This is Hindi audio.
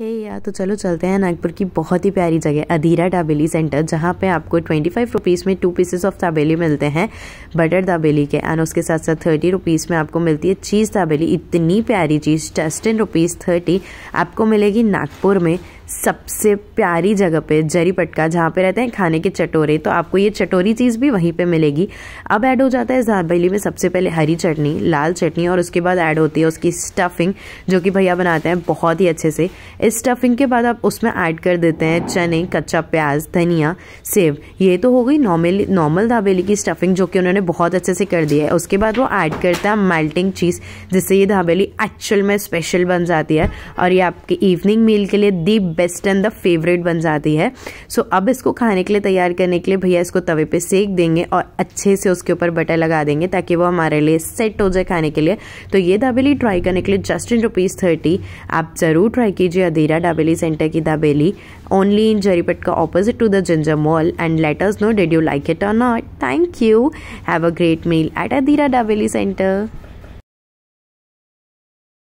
हे hey या तो चलो चलते हैं नागपुर की बहुत ही प्यारी जगह अधीरा दाबेली सेंटर जहाँ पे आपको ट्वेंटी फाइव रुपीज़ में टू पीसेस ऑफ दाबेली मिलते हैं बटर दाबेली के एंड उसके साथ साथ थर्टी रुपीज़ में आपको मिलती है चीज़ दाबेली इतनी प्यारी चीज़ टेस्टिन रुपीज़ थर्टी आपको मिलेगी नागपुर में सबसे प्यारी जगह पे जरी पटका जहाँ पे रहते हैं खाने के चटोरे तो आपको ये चटोरी चीज़ भी वहीं पे मिलेगी अब ऐड हो जाता है दाबेली में सबसे पहले हरी चटनी लाल चटनी और उसके बाद ऐड होती है उसकी स्टफिंग जो कि भैया बनाते हैं बहुत ही अच्छे से स्टफिंग के बाद आप उसमें ऐड कर देते हैं चने कच्चा प्याज धनिया सेब ये तो हो गई नॉर्मल नॉर्मल दाबेली की स्टफिंग जो कि उन्होंने बहुत अच्छे से कर दी है उसके बाद वो ऐड करता है मेल्टिंग चीज़ जिससे ये दाबेली एक्चुअल में स्पेशल बन जाती है और ये आपके इवनिंग मील के लिए the best and the favourite बन जाती है सो अब इसको खाने के लिए तैयार करने के लिए भैया इसको तवे पर सेक देंगे और अच्छे से उसके ऊपर बटर लगा देंगे ताकि वो हमारे लिए सेट हो जाए खाने के लिए तो ये दाबेली ट्राई करने के लिए जस्ट इन रुपीज़ थर्टी आप ज़रूर ट्राई कीजिए Adira Dabeli Center ki Dabeli, only in Jaripatka opposite to the Ginger Mall and let us know did you like it or not. Thank you. Have a great meal at Adira Dabeli Center.